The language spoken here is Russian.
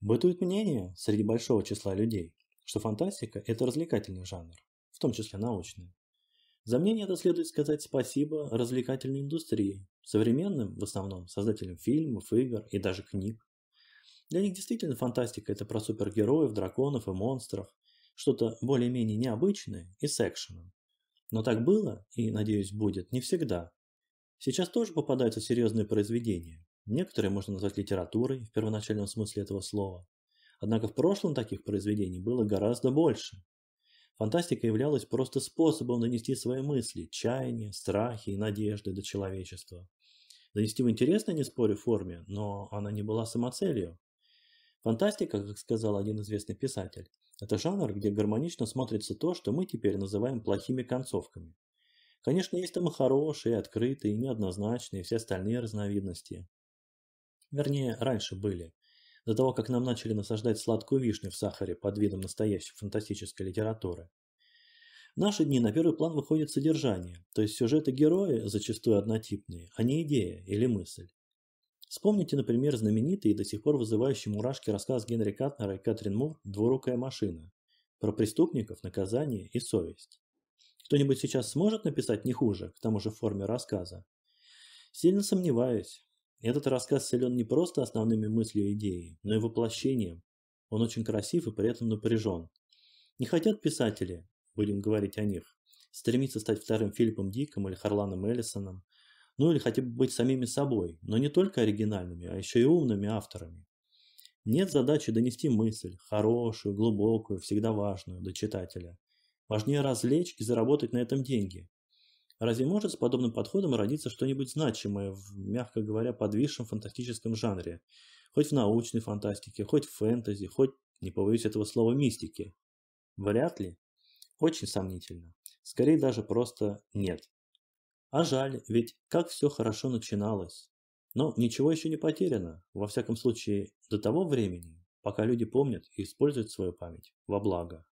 Бытует мнение среди большого числа людей, что фантастика – это развлекательный жанр, в том числе научный. За мнение это следует сказать спасибо развлекательной индустрии, современным, в основном, создателям фильмов, игр и даже книг. Для них действительно фантастика – это про супергероев, драконов и монстров, что-то более-менее необычное и с экшеном. Но так было, и, надеюсь, будет, не всегда. Сейчас тоже попадаются серьезные произведения, Некоторые можно назвать литературой в первоначальном смысле этого слова. Однако в прошлом таких произведений было гораздо больше. Фантастика являлась просто способом донести свои мысли, чаяния, страхи и надежды до человечества. Донести в интересной, не спорю, форме, но она не была самоцелью. Фантастика, как сказал один известный писатель, это жанр, где гармонично смотрится то, что мы теперь называем плохими концовками. Конечно, есть там и хорошие, и открытые, и неоднозначные, и все остальные разновидности. Вернее, раньше были. До того, как нам начали насаждать сладкую вишню в сахаре под видом настоящей фантастической литературы. В наши дни на первый план выходит содержание, то есть сюжеты героя зачастую однотипные, а не идея или мысль. Вспомните, например, знаменитый и до сих пор вызывающий мурашки рассказ Генри Катнера и Кэтрин Мур «Двурукая машина» про преступников, наказание и совесть. Кто-нибудь сейчас сможет написать не хуже, к тому же в форме рассказа? Сильно сомневаюсь. Этот рассказ силен не просто основными мыслью идеи, но и воплощением. Он очень красив и при этом напряжен. Не хотят писатели, будем говорить о них, стремиться стать вторым Филиппом Диком или Харланом Эллисоном, ну или хотя бы быть самими собой, но не только оригинальными, а еще и умными авторами. Нет задачи донести мысль, хорошую, глубокую, всегда важную, до читателя. Важнее развлечь и заработать на этом деньги. Разве может с подобным подходом родиться что-нибудь значимое в, мягко говоря, подвисшем фантастическом жанре? Хоть в научной фантастике, хоть в фэнтези, хоть, не побоюсь этого слова, мистике. Вряд ли. Очень сомнительно. Скорее даже просто нет. А жаль, ведь как все хорошо начиналось. Но ничего еще не потеряно, во всяком случае, до того времени, пока люди помнят и используют свою память во благо.